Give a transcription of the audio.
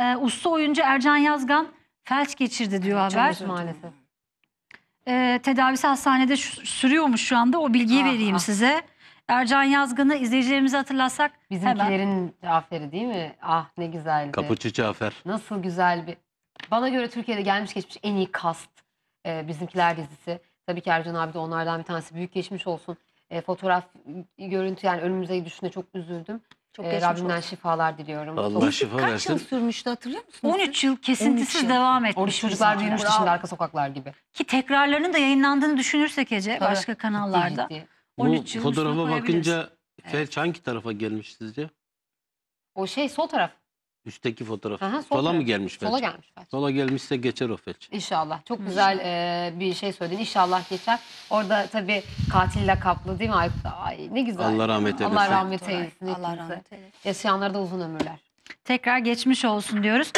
e, usta oyuncu Ercan Yazgan felç geçirdi diyor Çok haber. maalesef. E, tedavisi hastanede sürüyormuş şu anda. O bilgiyi Aha. vereyim ah. size. Ercan Yazgan'ı izleyicilerimize hatırlasak Bizimkilerin hemen. Cafer'i değil mi? Ah ne güzeldi. Kapıcı Cafer. Nasıl güzel bir... Bana göre Türkiye'de gelmiş geçmiş en iyi kast. E, bizimkiler dizisi. Tabii ki Ercan abi de onlardan bir tanesi. Büyük geçmiş olsun e, fotoğraf ıı, görüntü yani önümüze düşünde çok üzüldüm. Çok e, Rabbimden olsun. şifalar diliyorum. Allah Çok- şifa Kaç yıl sürmüştü hatırlıyor musunuz? 13 yıl kesintisiz 13 yıl. devam Orada etmiş. çocuklar bizimkiler. büyümüştü şimdi arka sokaklar gibi. Ki tekrarlarının da yayınlandığını düşünürsek Ece Tabii. başka kanallarda. Ciddi. Bu 13 yıl üstüne fotoğrafa koyabiliriz. bakınca felç hangi tarafa gelmiş sizce? O şey sol taraf Üstteki fotoğraf. Aha, Sola taraf. mı gelmiş Sola gelmiş felç. Sola gelmişse geçer o felç. İnşallah. Çok güzel e, bir şey söyledin. İnşallah geçer. Orada tabii katille kaplı değil mi Aykut? Ay, ne güzel. Allah rahmet eylesin. Allah rahmet eylesin. Allah rahmet eylesin. Yaşayanlara da uzun ömürler. Tekrar geçmiş olsun diyoruz.